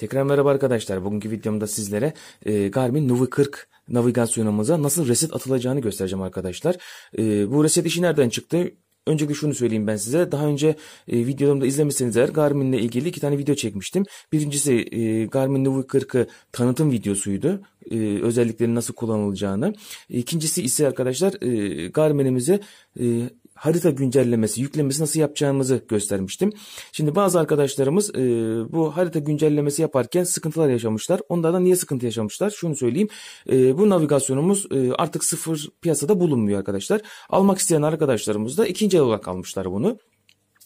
Tekrar merhaba arkadaşlar. Bugünkü videomda sizlere e, Garmin Nuvi 40 navigasyonumuza nasıl reset atılacağını göstereceğim arkadaşlar. E, bu reset işi nereden çıktı? Öncelikle şunu söyleyeyim ben size. Daha önce e, videolarımda izlemişseniz eğer ile ilgili iki tane video çekmiştim. Birincisi e, Garmin Nuvi 40'ı tanıtım videosuydu e, özelliklerin nasıl kullanılacağını. İkincisi ise arkadaşlar e, Garmin'imize e, harita güncellemesi, yüklemesi nasıl yapacağımızı göstermiştim. Şimdi bazı arkadaşlarımız e, bu harita güncellemesi yaparken sıkıntılar yaşamışlar. Onlardan niye sıkıntı yaşamışlar? Şunu söyleyeyim. E, bu navigasyonumuz e, artık sıfır piyasada bulunmuyor arkadaşlar. Almak isteyen arkadaşlarımız da ikinci el olarak almışlar bunu.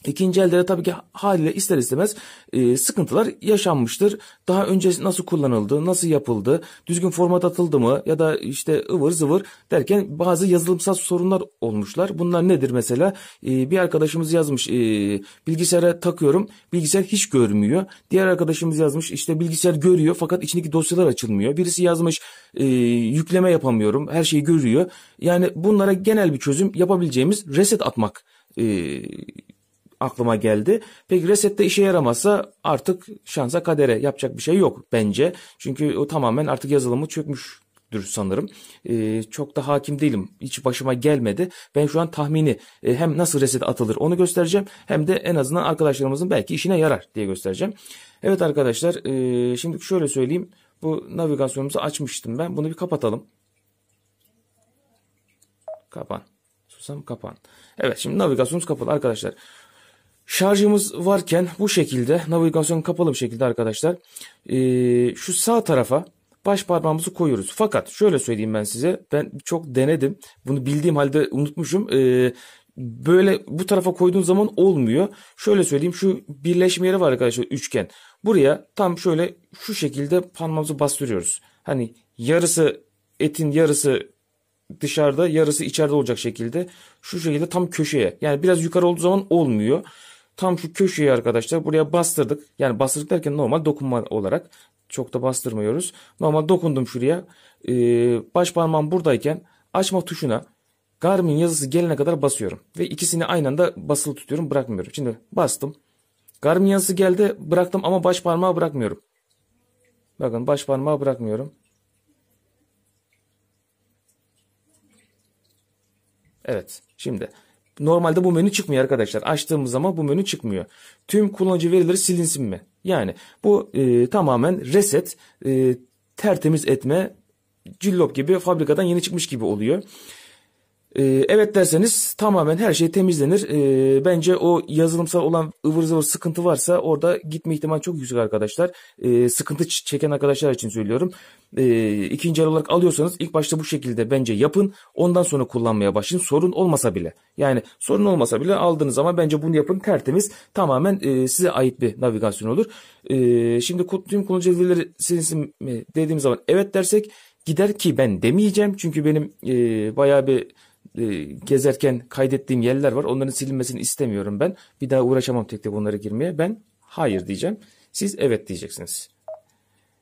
İkinci elde de tabii ki haliyle ister istemez e, sıkıntılar yaşanmıştır. Daha önce nasıl kullanıldı, nasıl yapıldı, düzgün format atıldı mı ya da işte ıvır zıvır derken bazı yazılımsal sorunlar olmuşlar. Bunlar nedir mesela? E, bir arkadaşımız yazmış e, bilgisayara takıyorum bilgisayar hiç görmüyor. Diğer arkadaşımız yazmış işte bilgisayar görüyor fakat içindeki dosyalar açılmıyor. Birisi yazmış e, yükleme yapamıyorum her şeyi görüyor. Yani bunlara genel bir çözüm yapabileceğimiz reset atmak e, aklıma geldi. Peki resette işe yaramazsa artık şansa kadere yapacak bir şey yok bence. Çünkü o tamamen artık yazılımı çökmüş dür sanırım. E, çok da hakim değilim. Hiç başıma gelmedi. Ben şu an tahmini e, hem nasıl reset atılır onu göstereceğim hem de en azından arkadaşlarımızın belki işine yarar diye göstereceğim. Evet arkadaşlar e, şimdi şöyle söyleyeyim. Bu navigasyonumuzu açmıştım ben. Bunu bir kapatalım. Kapan. Susam kapan. Evet şimdi navigasyonumuz kapalı arkadaşlar. Şarjımız varken bu şekilde navigasyon kapalı bir şekilde arkadaşlar e, şu sağ tarafa baş parmağımızı koyuyoruz. Fakat şöyle söyleyeyim ben size ben çok denedim bunu bildiğim halde unutmuşum. E, böyle bu tarafa koyduğun zaman olmuyor. Şöyle söyleyeyim şu birleşme yeri var arkadaşlar üçgen. Buraya tam şöyle şu şekilde parmağımızı bastırıyoruz. Hani yarısı etin yarısı dışarıda yarısı içeride olacak şekilde şu şekilde tam köşeye. Yani biraz yukarı olduğu zaman olmuyor. Tam şu köşeyi arkadaşlar buraya bastırdık. Yani bastırdık derken normal dokunma olarak. Çok da bastırmıyoruz. Normal dokundum şuraya. Ee, baş parmağım buradayken açma tuşuna Garmin yazısı gelene kadar basıyorum. Ve ikisini aynı anda basılı tutuyorum bırakmıyorum. Şimdi bastım. Garmin yazısı geldi bıraktım ama baş parmağı bırakmıyorum. Bakın baş parmağı bırakmıyorum. Evet şimdi Normalde bu menü çıkmıyor arkadaşlar. Açtığımız zaman bu menü çıkmıyor. Tüm kullanıcı verileri silinsin mi? Yani bu e, tamamen reset, e, tertemiz etme, cillop gibi fabrikadan yeni çıkmış gibi oluyor. E, evet derseniz tamamen her şey temizlenir. E, bence o yazılımsal olan ıvır zıvır sıkıntı varsa orada gitme ihtimali çok yüksek arkadaşlar. E, sıkıntı çeken arkadaşlar için söylüyorum. E, ikinci el olarak alıyorsanız ilk başta bu şekilde bence yapın. Ondan sonra kullanmaya başlayın. Sorun olmasa bile. Yani sorun olmasa bile aldığınız zaman bence bunu yapın tertemiz. Tamamen e, size ait bir navigasyon olur. E, şimdi tüm kullanıcı verileri silinsin mi dediğim zaman evet dersek gider ki ben demeyeceğim. Çünkü benim e, bayağı bir e, gezerken kaydettiğim yerler var. Onların silinmesini istemiyorum ben. Bir daha uğraşamam tek tek onlara girmeye. Ben hayır diyeceğim. Siz evet diyeceksiniz.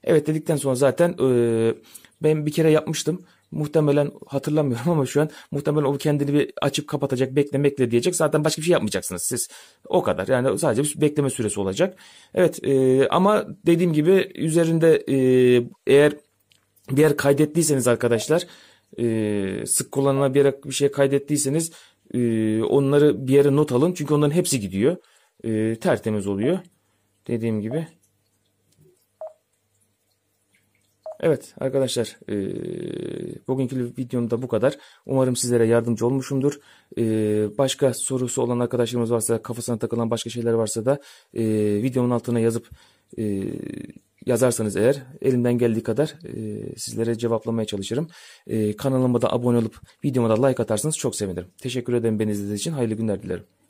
Evet dedikten sonra zaten e, ben bir kere yapmıştım. Muhtemelen hatırlamıyorum ama şu an muhtemelen o kendini bir açıp kapatacak, bekle bekle diyecek. Zaten başka bir şey yapmayacaksınız siz. O kadar. Yani sadece bir bekleme süresi olacak. Evet e, ama dediğim gibi üzerinde e, eğer bir yer kaydettiyseniz arkadaşlar e, sık kullanılabilecek bir şey kaydettiyseniz e, onları bir yere not alın. Çünkü onların hepsi gidiyor. E, tertemiz oluyor. Dediğim gibi. Evet arkadaşlar e, bugünkü videomda bu kadar. Umarım sizlere yardımcı olmuşumdur. E, başka sorusu olan arkadaşlarımız varsa kafasına takılan başka şeyler varsa da e, videomun altına yazıp e, yazarsanız eğer elimden geldiği kadar e, sizlere cevaplamaya çalışırım. E, kanalıma da abone olup videoma da like atarsanız çok sevinirim. Teşekkür ederim beni izlediğiniz için. Hayırlı günler dilerim.